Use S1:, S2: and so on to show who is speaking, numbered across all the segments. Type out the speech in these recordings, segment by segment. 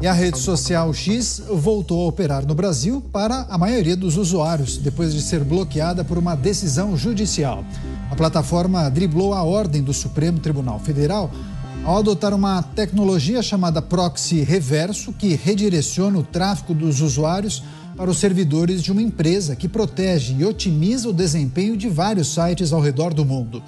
S1: E a rede social X voltou a operar no Brasil para a maioria dos usuários, depois de ser bloqueada por uma decisão judicial. A plataforma driblou a ordem do Supremo Tribunal Federal ao adotar uma tecnologia chamada proxy reverso, que redireciona o tráfego dos usuários para os servidores de uma empresa que protege e otimiza o desempenho de vários sites ao redor do mundo.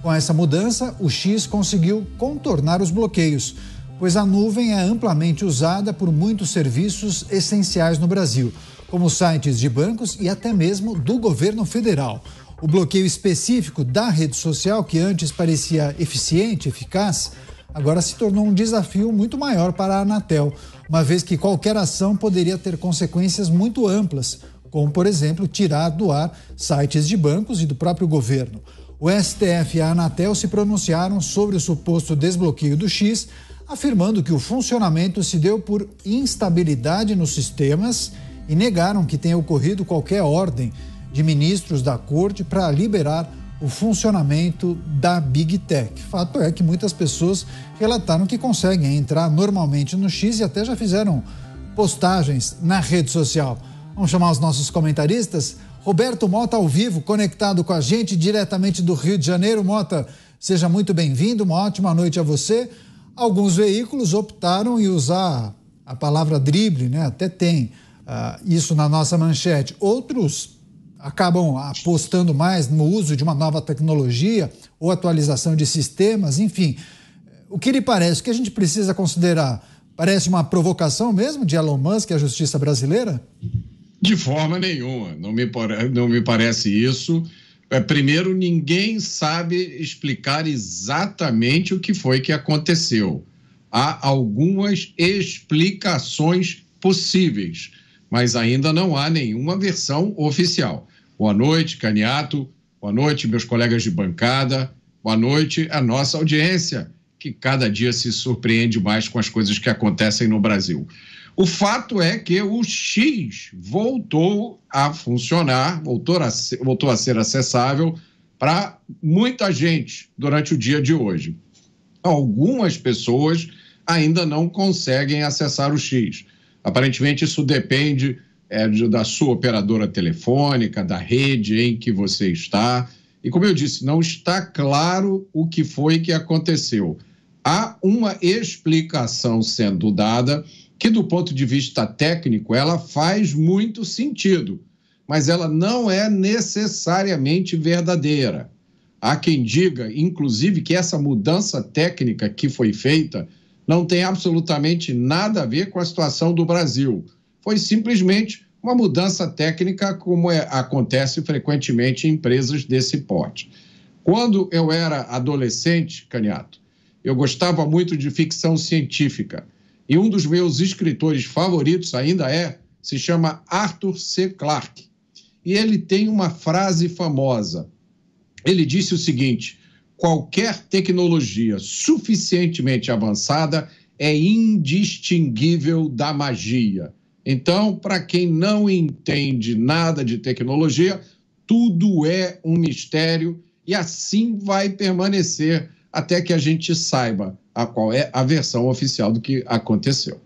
S1: Com essa mudança, o X conseguiu contornar os bloqueios pois a nuvem é amplamente usada por muitos serviços essenciais no Brasil, como sites de bancos e até mesmo do governo federal. O bloqueio específico da rede social, que antes parecia eficiente, eficaz, agora se tornou um desafio muito maior para a Anatel, uma vez que qualquer ação poderia ter consequências muito amplas, como, por exemplo, tirar do ar sites de bancos e do próprio governo. O STF e a Anatel se pronunciaram sobre o suposto desbloqueio do X afirmando que o funcionamento se deu por instabilidade nos sistemas e negaram que tenha ocorrido qualquer ordem de ministros da corte para liberar o funcionamento da Big Tech. Fato é que muitas pessoas relataram que conseguem entrar normalmente no X e até já fizeram postagens na rede social. Vamos chamar os nossos comentaristas? Roberto Mota ao vivo, conectado com a gente diretamente do Rio de Janeiro. Mota, seja muito bem-vindo, uma ótima noite a você. Alguns veículos optaram em usar a palavra drible, né? até tem uh, isso na nossa manchete. Outros acabam apostando mais no uso de uma nova tecnologia ou atualização de sistemas, enfim. O que lhe parece? O que a gente precisa considerar? Parece uma provocação mesmo de Elon Musk à justiça brasileira?
S2: De forma nenhuma, não me, não me parece isso. É, primeiro, ninguém sabe explicar exatamente o que foi que aconteceu. Há algumas explicações possíveis, mas ainda não há nenhuma versão oficial. Boa noite, Caniato. Boa noite, meus colegas de bancada. Boa noite à nossa audiência, que cada dia se surpreende mais com as coisas que acontecem no Brasil. O fato é que o X voltou a funcionar, voltou a ser, voltou a ser acessável para muita gente durante o dia de hoje. Algumas pessoas ainda não conseguem acessar o X. Aparentemente, isso depende é, da sua operadora telefônica, da rede em que você está. E como eu disse, não está claro o que foi que aconteceu. Há uma explicação sendo dada que do ponto de vista técnico ela faz muito sentido, mas ela não é necessariamente verdadeira. Há quem diga, inclusive, que essa mudança técnica que foi feita não tem absolutamente nada a ver com a situação do Brasil. Foi simplesmente uma mudança técnica, como é, acontece frequentemente em empresas desse porte. Quando eu era adolescente, Caniato, eu gostava muito de ficção científica. E um dos meus escritores favoritos ainda é, se chama Arthur C. Clarke. E ele tem uma frase famosa. Ele disse o seguinte: qualquer tecnologia suficientemente avançada é indistinguível da magia. Então, para quem não entende nada de tecnologia, tudo é um mistério e assim vai permanecer até que a gente saiba a qual é a versão oficial do que aconteceu.